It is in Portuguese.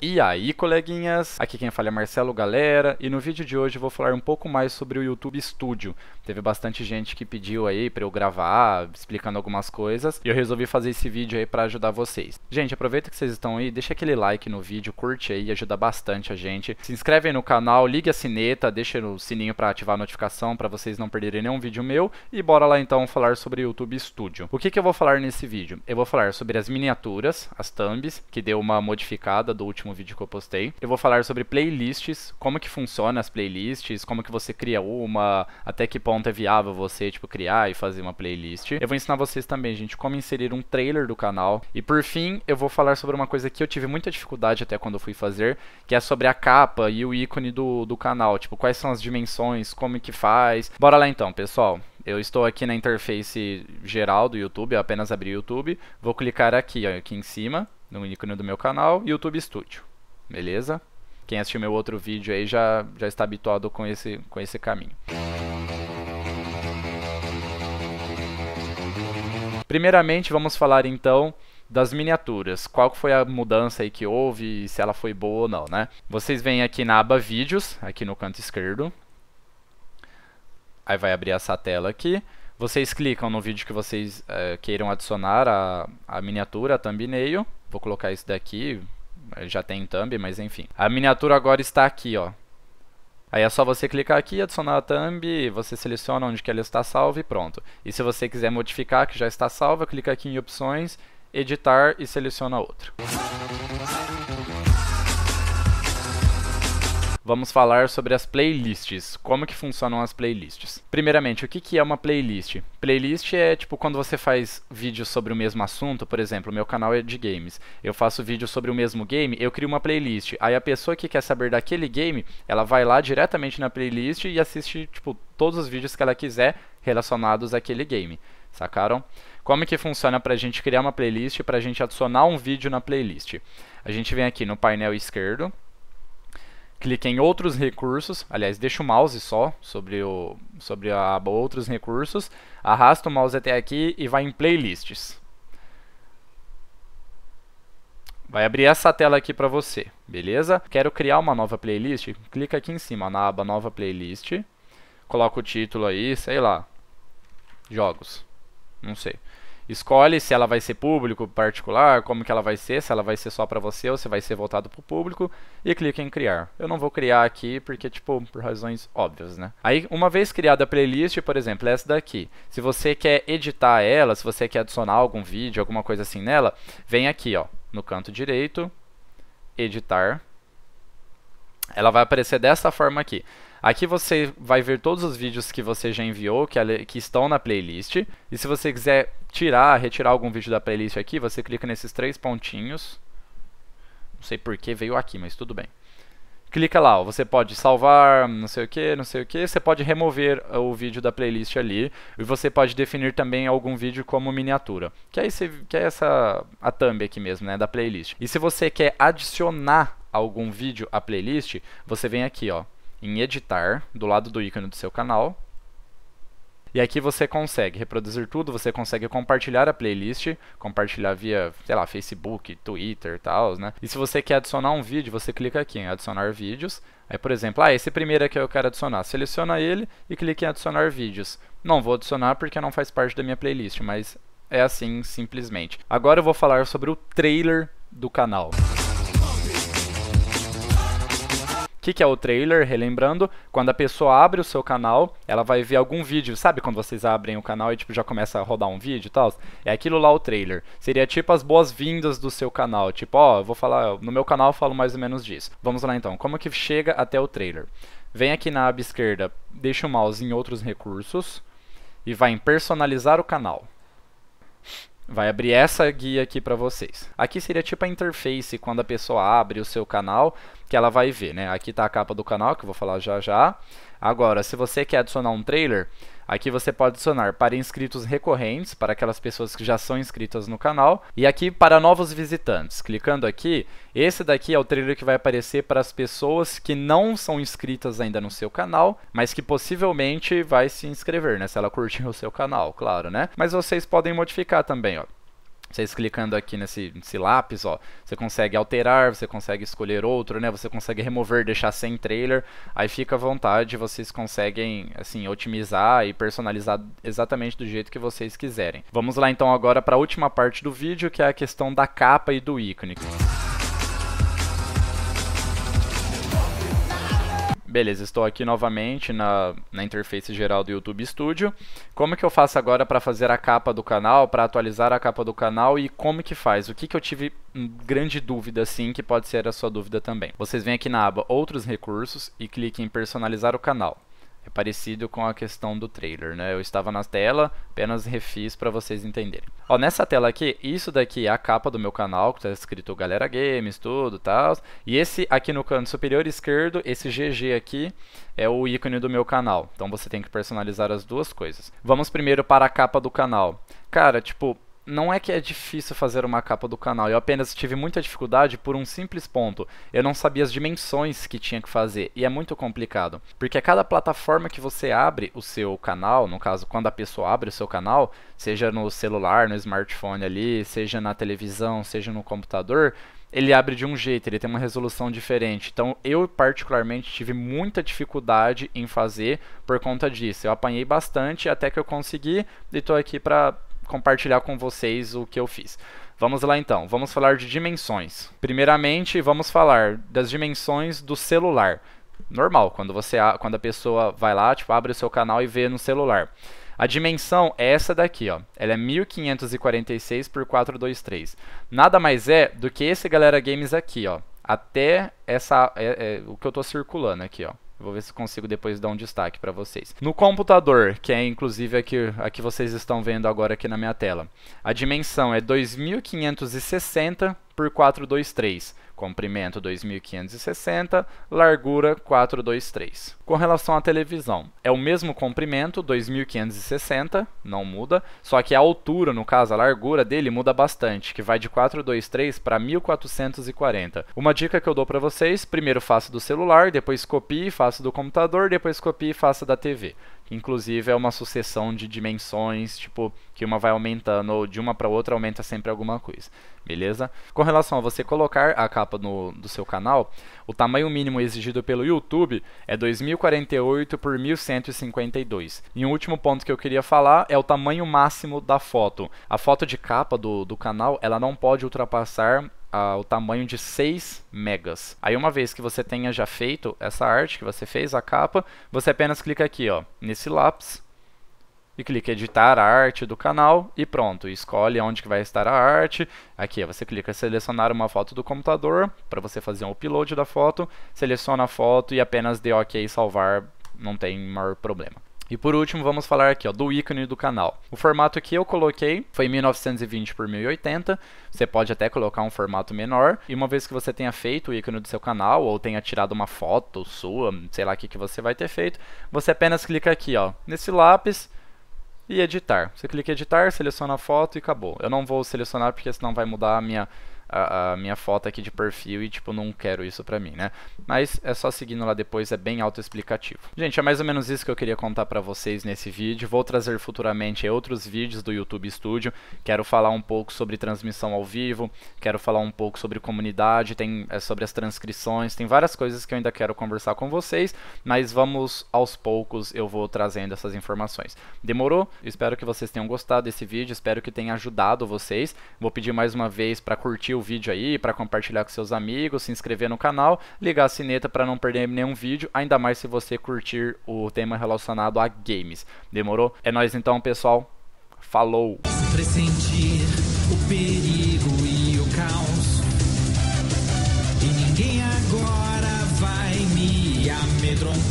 E aí, coleguinhas? Aqui quem fala é Marcelo Galera, e no vídeo de hoje eu vou falar um pouco mais sobre o YouTube Studio. Teve bastante gente que pediu aí para eu gravar, explicando algumas coisas, e eu resolvi fazer esse vídeo aí para ajudar vocês. Gente, aproveita que vocês estão aí, deixa aquele like no vídeo, curte aí, ajuda bastante a gente. Se inscreve aí no canal, ligue a sineta, deixa o sininho para ativar a notificação para vocês não perderem nenhum vídeo meu, e bora lá então falar sobre o YouTube Studio. O que que eu vou falar nesse vídeo? Eu vou falar sobre as miniaturas, as thumbs, que deu uma modificada do último último vídeo que eu postei. Eu vou falar sobre playlists, como que funciona as playlists, como que você cria uma, até que ponto é viável você, tipo, criar e fazer uma playlist. Eu vou ensinar vocês também, gente, como inserir um trailer do canal. E por fim, eu vou falar sobre uma coisa que eu tive muita dificuldade até quando eu fui fazer, que é sobre a capa e o ícone do, do canal, tipo, quais são as dimensões, como que faz. Bora lá então, pessoal. Eu estou aqui na interface geral do YouTube, eu apenas abri o YouTube, vou clicar aqui, ó, aqui em cima, no ícone do meu canal, YouTube Studio, beleza? Quem assistiu meu outro vídeo aí já, já está habituado com esse, com esse caminho. Primeiramente, vamos falar então das miniaturas. Qual foi a mudança aí que houve e se ela foi boa ou não, né? Vocês vêm aqui na aba Vídeos, aqui no canto esquerdo. Aí vai abrir essa tela aqui. Vocês clicam no vídeo que vocês é, queiram adicionar a, a miniatura, a thumbnail. Vou colocar isso daqui, eh, já tem thumb, mas enfim. A miniatura agora está aqui, ó. Aí é só você clicar aqui, adicionar a thumb, você seleciona onde que ela está salva e pronto. E se você quiser modificar que já está salva, clica aqui em opções, editar e seleciona outra. vamos falar sobre as playlists. Como que funcionam as playlists? Primeiramente, o que, que é uma playlist? Playlist é tipo quando você faz vídeos sobre o mesmo assunto, por exemplo, meu canal é de games. Eu faço vídeo sobre o mesmo game, eu crio uma playlist. Aí a pessoa que quer saber daquele game, ela vai lá diretamente na playlist e assiste, tipo, todos os vídeos que ela quiser relacionados àquele game. Sacaram? Como que funciona para a gente criar uma playlist, para a gente adicionar um vídeo na playlist? A gente vem aqui no painel esquerdo, clique em outros recursos, aliás, deixa o mouse só sobre, o, sobre a aba outros recursos, arrasta o mouse até aqui e vai em playlists. Vai abrir essa tela aqui para você, beleza? Quero criar uma nova playlist, clica aqui em cima na aba nova playlist, coloca o título aí, sei lá, jogos, não sei escolhe se ela vai ser público, particular, como que ela vai ser, se ela vai ser só para você ou se vai ser voltado para o público e clica em criar. Eu não vou criar aqui porque tipo por razões óbvias, né? Aí uma vez criada a playlist, por exemplo, é essa daqui. Se você quer editar ela, se você quer adicionar algum vídeo, alguma coisa assim nela, vem aqui, ó, no canto direito, editar. Ela vai aparecer dessa forma aqui. Aqui você vai ver todos os vídeos que você já enviou, que, que estão na playlist. E se você quiser tirar, retirar algum vídeo da playlist aqui, você clica nesses três pontinhos. Não sei por que veio aqui, mas tudo bem. Clica lá, ó, você pode salvar, não sei o que, não sei o que. Você pode remover ah, o vídeo da playlist ali. E você pode definir também algum vídeo como miniatura. Que é, esse, que é essa a thumb aqui mesmo, né, da playlist. E se você quer adicionar algum vídeo à playlist, você vem aqui ó, em editar, do lado do ícone do seu canal e aqui você consegue reproduzir tudo, você consegue compartilhar a playlist, compartilhar via, sei lá, Facebook, Twitter e tal, né? E se você quer adicionar um vídeo, você clica aqui em adicionar vídeos. Aí, por exemplo, ah, esse primeiro aqui eu quero adicionar. Seleciona ele e clica em adicionar vídeos. Não vou adicionar porque não faz parte da minha playlist, mas é assim simplesmente. Agora eu vou falar sobre o trailer do canal. que, que é o trailer? Relembrando, quando a pessoa abre o seu canal, ela vai ver algum vídeo. Sabe quando vocês abrem o canal e tipo, já começa a rodar um vídeo e tal? É aquilo lá o trailer. Seria tipo as boas-vindas do seu canal. Tipo, ó, oh, vou falar, no meu canal eu falo mais ou menos disso. Vamos lá então, como que chega até o trailer? Vem aqui na aba esquerda, deixa o mouse em outros recursos e vai em personalizar o canal vai abrir essa guia aqui para vocês. Aqui seria tipo a interface quando a pessoa abre o seu canal, que ela vai ver, né? Aqui está a capa do canal, que eu vou falar já já. Agora, se você quer adicionar um trailer, aqui você pode adicionar para inscritos recorrentes, para aquelas pessoas que já são inscritas no canal, e aqui para novos visitantes. Clicando aqui, esse daqui é o trailer que vai aparecer para as pessoas que não são inscritas ainda no seu canal, mas que possivelmente vai se inscrever, né? Se ela curtir o seu canal, claro, né? Mas vocês podem modificar também, ó. Vocês clicando aqui nesse, nesse, lápis, ó, você consegue alterar, você consegue escolher outro, né? Você consegue remover, deixar sem trailer. Aí fica à vontade, vocês conseguem, assim, otimizar e personalizar exatamente do jeito que vocês quiserem. Vamos lá então agora para a última parte do vídeo, que é a questão da capa e do ícone. Beleza, estou aqui novamente na, na interface geral do YouTube Studio. Como que eu faço agora para fazer a capa do canal, para atualizar a capa do canal e como que faz? O que, que eu tive hum, grande dúvida, sim, que pode ser a sua dúvida também. Vocês vêm aqui na aba Outros Recursos e cliquem em Personalizar o canal. É parecido com a questão do trailer, né? Eu estava na tela, apenas refiz para vocês entenderem. Ó, nessa tela aqui, isso daqui é a capa do meu canal, que está escrito Galera Games, tudo, tal. E esse aqui no canto superior esquerdo, esse GG aqui, é o ícone do meu canal. Então você tem que personalizar as duas coisas. Vamos primeiro para a capa do canal. Cara, tipo, não é que é difícil fazer uma capa do canal, eu apenas tive muita dificuldade por um simples ponto. Eu não sabia as dimensões que tinha que fazer, e é muito complicado. Porque a é cada plataforma que você abre o seu canal, no caso, quando a pessoa abre o seu canal, seja no celular, no smartphone ali, seja na televisão, seja no computador, ele abre de um jeito, ele tem uma resolução diferente. Então, eu particularmente tive muita dificuldade em fazer por conta disso. Eu apanhei bastante até que eu consegui e estou aqui para compartilhar com vocês o que eu fiz. Vamos lá então, vamos falar de dimensões. Primeiramente, vamos falar das dimensões do celular. Normal, quando, você, quando a pessoa vai lá, tipo, abre o seu canal e vê no celular. A dimensão é essa daqui, ó. Ela é 1546 por 423. Nada mais é do que esse Galera Games aqui, ó. Até essa, é, é, o que eu estou circulando aqui, ó. Vou ver se consigo depois dar um destaque para vocês. No computador, que é inclusive a que, a que vocês estão vendo agora aqui na minha tela, a dimensão é 2560 por 423 comprimento 2560, largura 423. Com relação à televisão, é o mesmo comprimento, 2560, não muda, só que a altura, no caso a largura dele muda bastante, que vai de 423 para 1440. Uma dica que eu dou para vocês, primeiro faça do celular, depois copie e faça do computador, depois copie e faça da TV que inclusive é uma sucessão de dimensões, tipo, que uma vai aumentando, ou de uma para outra aumenta sempre alguma coisa, beleza? Com relação a você colocar a capa no, do seu canal, o tamanho mínimo exigido pelo YouTube é 2048 por 1152. E um último ponto que eu queria falar é o tamanho máximo da foto. A foto de capa do, do canal, ela não pode ultrapassar ah, o tamanho de 6 megas. Aí uma vez que você tenha já feito essa arte, que você fez a capa, você apenas clica aqui ó, nesse lápis e clica editar a arte do canal e pronto, escolhe onde que vai estar a arte. Aqui você clica selecionar uma foto do computador para você fazer um upload da foto, seleciona a foto e apenas dê OK e salvar, não tem maior problema. E por último, vamos falar aqui ó, do ícone do canal. O formato que eu coloquei foi 1920 por 1080. Você pode até colocar um formato menor. E uma vez que você tenha feito o ícone do seu canal, ou tenha tirado uma foto sua, sei lá o que, que você vai ter feito, você apenas clica aqui ó, nesse lápis, e editar. Você clica em editar, seleciona a foto e acabou. Eu não vou selecionar porque senão vai mudar a minha a, a, minha foto aqui de perfil e tipo, não quero isso pra mim, né? Mas é só seguindo lá depois, é bem autoexplicativo. Gente, é mais ou menos isso que eu queria contar pra vocês nesse vídeo. Vou trazer futuramente outros vídeos do YouTube Studio. Quero falar um pouco sobre transmissão ao vivo, quero falar um pouco sobre comunidade, tem é, sobre as transcrições, tem várias coisas que eu ainda quero conversar com vocês, mas vamos aos poucos eu vou trazendo essas informações. Demorou? Espero que vocês tenham gostado desse vídeo, espero que tenha ajudado vocês. Vou pedir mais uma vez para curtir o vídeo aí, para compartilhar com seus amigos, se inscrever no canal, ligar a sineta para não perder nenhum vídeo, ainda mais se você curtir o tema relacionado a games. Demorou? É nós então, pessoal. Falou. Pressentir o perigo e o caos. E ninguém agora vai me amedrontar.